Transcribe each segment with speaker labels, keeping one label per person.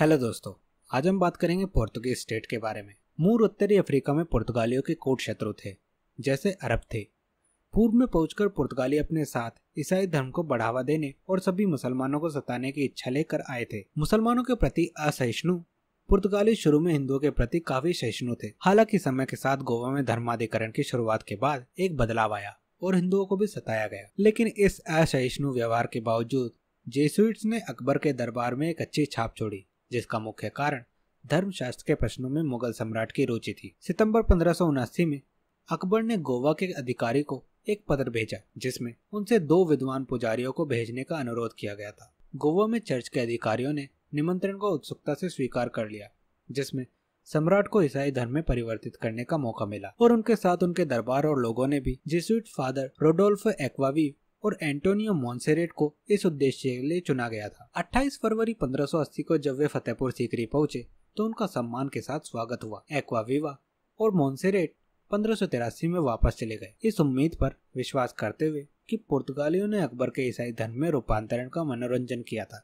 Speaker 1: hello दोस्तों आज हम बात करेंगे पोर्तुगीज स्टेट के बारे में मूर उत्तरी अफ्रीका में पुर्तगालियों के कोट शत्रु थे जैसे अरब थे पूर्व में पहुंचकर पुर्तगाली अपने साथ ईसाई धर्म को बढ़ावा देने और सभी मुसलमानों को सताने की इच्छा लेकर आए थे मुसलमानों के प्रति असहिष्णु पुर्तगाली शुरू में हिंदुओं के प्रति काफी सहिष्णु थे हालांकि समय के साथ गोवा में धर्माधिकरण की शुरुआत के बाद एक बदलाव आया और हिंदुओं को भी सताया गया लेकिन इस असहिष्णु व्यवहार के बावजूद जेसुइट्स ने अकबर के दरबार में एक अच्छी छाप छोड़ी जिसका मुख्य कारण धर्मशास्त्र के प्रश्नों में मुगल सम्राट की रुचि थी सितंबर पंद्रह में अकबर ने गोवा के अधिकारी को एक पत्र भेजा जिसमें उनसे दो विद्वान पुजारियों को भेजने का अनुरोध किया गया था गोवा में चर्च के अधिकारियों ने निमंत्रण को उत्सुकता से स्वीकार कर लिया जिसमें सम्राट को ईसाई धर्म में परिवर्तित करने का मौका मिला और उनके साथ उनके दरबार और लोगों ने भी जिसुट फादर रोडोल्फ एक्वावी और एंटोनियो मॉन्सेरेट को इस उद्देश्य के लिए चुना गया था 28 फरवरी 1580 को जब वे फतेहपुर सीकरी पहुंचे तो उनका सम्मान के साथ स्वागत हुआ एक्वाविवा और मॉन्सेरेट पंद्रह में वापस चले गए इस उम्मीद पर विश्वास करते हुए कि पुर्तगालियों ने अकबर के ईसाई धर्म में रूपांतरण का मनोरंजन किया था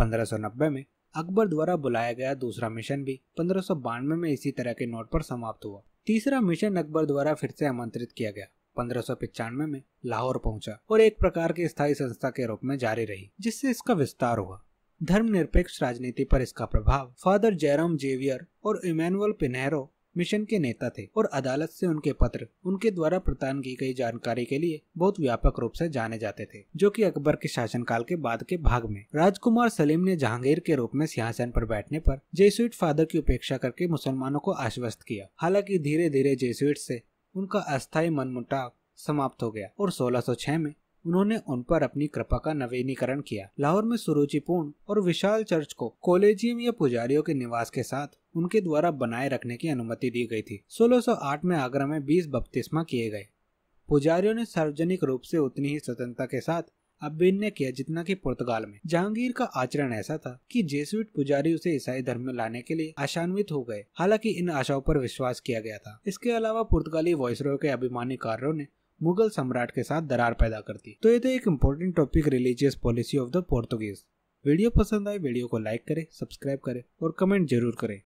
Speaker 1: 1590 में अकबर द्वारा बुलाया गया दूसरा मिशन भी पंद्रह में इसी तरह के नोट पर समाप्त हुआ तीसरा मिशन अकबर द्वारा फिर से आमंत्रित किया गया पंद्रह में लाहौर पहुंचा और एक प्रकार की स्थायी संस्था के रूप में जारी रही जिससे इसका विस्तार हुआ धर्मनिरपेक्ष राजनीति पर इसका प्रभाव फादर जयराम जेवियर और इमैनुअल पिनेरो मिशन के नेता थे और अदालत से उनके पत्र उनके द्वारा प्रदान की गई जानकारी के लिए बहुत व्यापक रूप से जाने जाते थे जो कि अकबर के शासनकाल के बाद के भाग में राजकुमार सलीम ने जहांगीर के रूप में सिंहासन पर बैठने पर जेसुइट फादर की उपेक्षा करके मुसलमानों को आश्वस्त किया हालांकि धीरे धीरे जेसुइट से उनका अस्थायी मनमुटाव समाप्त हो गया और 1606 में उन्होंने उन पर अपनी कृपा का नवीनीकरण किया लाहौर में सुरुचिपूर्ण और विशाल चर्च को कॉलेजियम या पुजारियों के निवास के साथ उनके द्वारा बनाए रखने की अनुमति दी गई थी 1608 में आगरा में 20 बपतिस्मा किए गए पुजारियों ने सार्वजनिक रूप से उतनी ही स्वतंत्रता के साथ अब्बेन ने किया जितना कि पुर्तगाल में जहांगीर का आचरण ऐसा था कि जेसुइट पुजारी उसे ईसाई धर्म में लाने के लिए आशान्वित हो गए हालांकि इन आशाओं पर विश्वास किया गया था इसके अलावा पुर्तगाली वॉयसरो के अभिमानी कार्यो ने मुगल सम्राट के साथ दरार पैदा कर दी तो ये तो एक important topic religious policy of the Portuguese video पसंद आए वीडियो को लाइक करें सब्सक्राइब करें और कमेंट जरूर करें